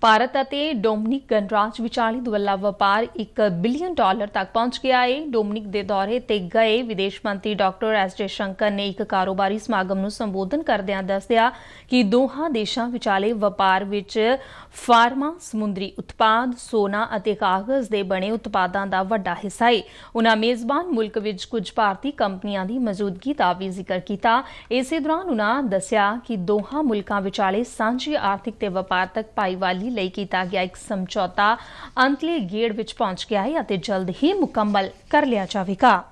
ਭਾਰਤ ਅਤੇ ਡੋਮਿਨਿਕ ਗਣਰਾਜ ਵਿਚਾਲੇ ਦੁਵੱਲਾ ਵਪਾਰ 1 ਬਿਲੀਅਨ ਡਾਲਰ ਤੱਕ ਪਹੁੰਚ ਗਿਆ ਹੈ ਡੋਮਿਨਿਕ ਦੇ ਦੌਰੇ ਤੇ ਗਏ ਵਿਦੇਸ਼ ਮੰਤਰੀ ਡਾਕਟਰ ਐਸ ਜੇ ਸ਼ੰਕਰ ਨੇ ਇੱਕ ਕਾਰੋਬਾਰੀ ਸਮਾਗਮ ਨੂੰ ਸੰਬੋਧਨ ਕਰਦਿਆਂ ਦੱਸਿਆ ਕਿ ਦੋਹਾਂ ਦੇਸ਼ਾਂ ਵਿਚਾਲੇ ਵਪਾਰ ਵਿੱਚ ਫਾਰਮਾ ਸਮੁੰਦਰੀ ਉਤਪਾਦ ਸੋਨਾ ਅਤੇ ਕਾਗਜ਼ ਦੇ ਬਣੇ ਉਤਪਾਦਾਂ ਦਾ ਵੱਡਾ ਹਿੱਸਾ ਹੈ ਉਹਨਾਂ ਮੇਜ਼ਬਾਨ ਮੁਲਕ ਵਿੱਚ ਕੁਝ ਭਾਰਤੀ ਕੰਪਨੀਆਂ ਦੀ ਮੌਜੂਦਗੀ ਦਾ ਵੀ ਜ਼ਿਕਰ ਕੀਤਾ ਇਸੇ ਦੌਰਾਨ ਉਹਨਾਂ ਦੱਸਿਆ ਕਿ ਦੋਹਾਂ ਮੁਲਕਾਂ ਵਿਚਾਲੇ ਸਾਂਝੀ ਆਰਥਿਕ ਤੇ ਵਪਾਰਤਕ ਪਾਈਵਾਲੀ ਬਹਾਲੀ ਲਈ ਕੀਤਾ ਗਿਆ ਇੱਕ ਸਮਝੌਤਾ ਅੰਤਲੇ ਗੇੜ ਵਿੱਚ ਪਹੁੰਚ ਗਿਆ ਹੈ ਅਤੇ ਜਲਦ ਹੀ ਮੁਕੰਮਲ ਕਰ ਲਿਆ ਜਾਵੇਗਾ